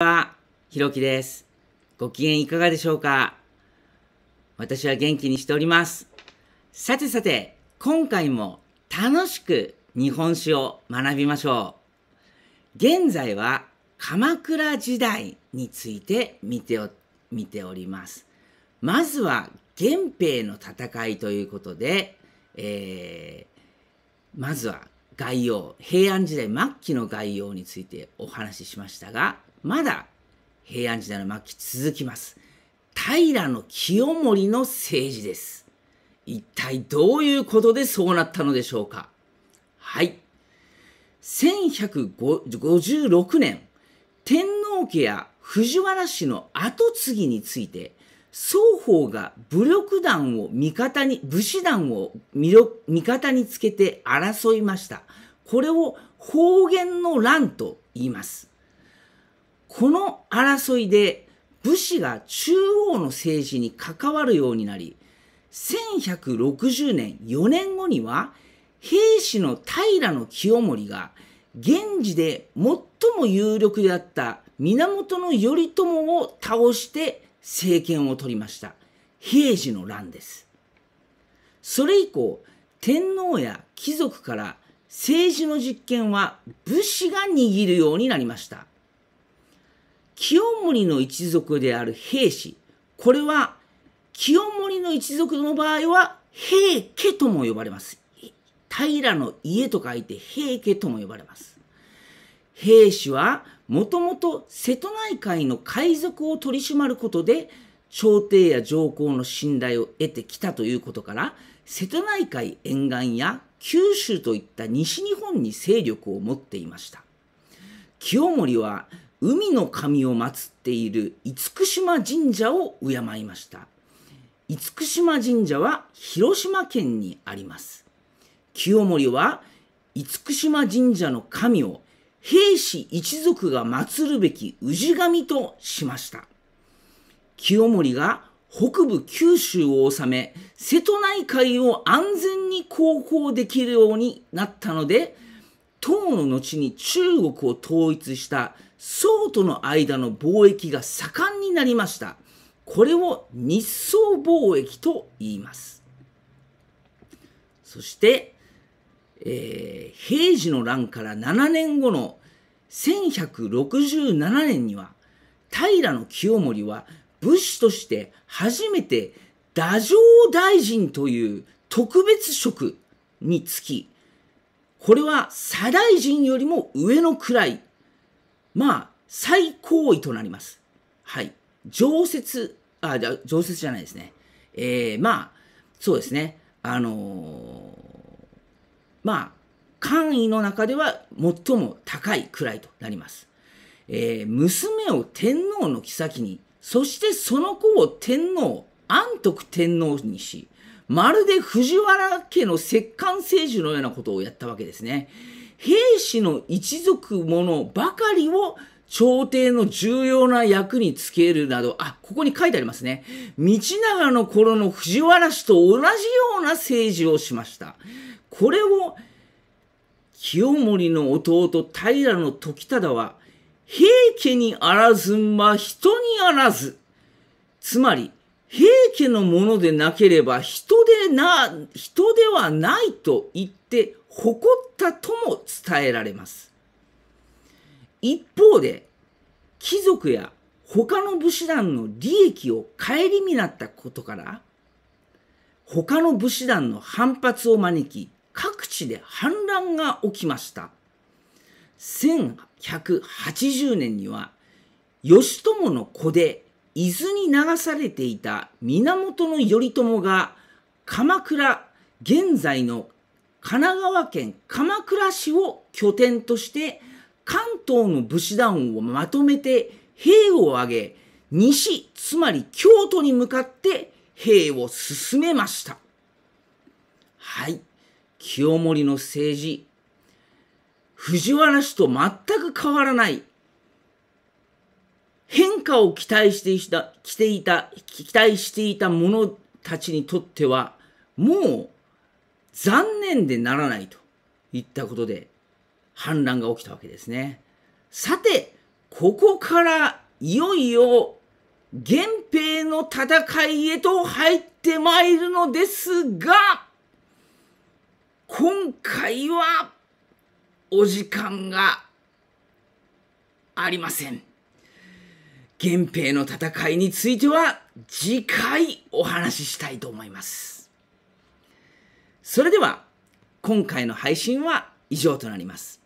は、ひろきです。ご機嫌いかがでしょうか私は元気にしております。さてさて、今回も楽しく日本史を学びましょう。現在は鎌倉時代について見てお見ております。まずは源平の戦いということで、えー、まずは概要、平安時代末期の概要についてお話ししましたが、まだ平安時代の末期続きます。平清盛の政治です。一体どういうことでそうなったのでしょうかはい。1156年、天皇家や藤原氏の跡継ぎについて、双方が武力団を味方に、武士団を味方につけて争いました。これを方言の乱と言います。この争いで武士が中央の政治に関わるようになり、1160年4年後には、兵士の平清盛が、源氏で最も有力であった源頼朝を倒して政権を取りました。平治の乱です。それ以降、天皇や貴族から政治の実権は武士が握るようになりました。清盛の一族である平氏、これは清盛の一族の場合は平家とも呼ばれます。平の家と書いて平家とも呼ばれます。平氏はもともと瀬戸内海の海賊を取り締まることで朝廷や上皇の信頼を得てきたということから瀬戸内海沿岸や九州といった西日本に勢力を持っていました。清盛は海の神を祀っている厳島神社を敬いました厳島神社は広島県にあります清盛は厳島神社の神を兵士一族が祀るべき氏神としました清盛が北部九州を治め瀬戸内海を安全に航行できるようになったので唐の後に中国を統一した宋との間の貿易が盛んになりました。これを日宋貿易と言います。そして、えー、平治の乱から7年後の1167年には、平清盛は武士として初めて太政大臣という特別職につき、これは左大臣よりも上の位、まあ、最高位となります。はい。常設、あ、じゃ常設じゃないですね。えー、まあ、そうですね。あのー、まあ、官位の中では最も高い位となります。えー、娘を天皇の妃に、そしてその子を天皇、安徳天皇にし、まるで藤原家の摂関政治のようなことをやったわけですね。兵士の一族者ばかりを朝廷の重要な役につけるなど、あ、ここに書いてありますね。道長の頃の藤原氏と同じような政治をしました。これを清盛の弟平の時忠は、平家にあらずん人にあらず。つまり、平家のものでなければ人でな、人ではないと言って誇ったとも伝えられます。一方で、貴族や他の武士団の利益を顧みなったことから、他の武士団の反発を招き、各地で反乱が起きました。1180年には、義朝の子で伊豆に流されていた源頼朝が鎌倉現在の神奈川県鎌倉市を拠点として関東の武士団をまとめて兵を挙げ西つまり京都に向かって兵を進めましたはい清盛の政治藤原氏と全く変わらないかを期待していた、着ていた、期待していた者たちにとっては、もう残念でならないといったことで、反乱が起きたわけですね。さて、ここからいよいよ源平の戦いへと入ってまいるのですが、今回はお時間がありません。源平の戦いについては次回お話ししたいと思います。それでは今回の配信は以上となります。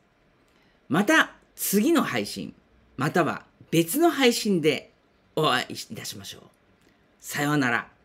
また次の配信または別の配信でお会いいたしましょう。さようなら。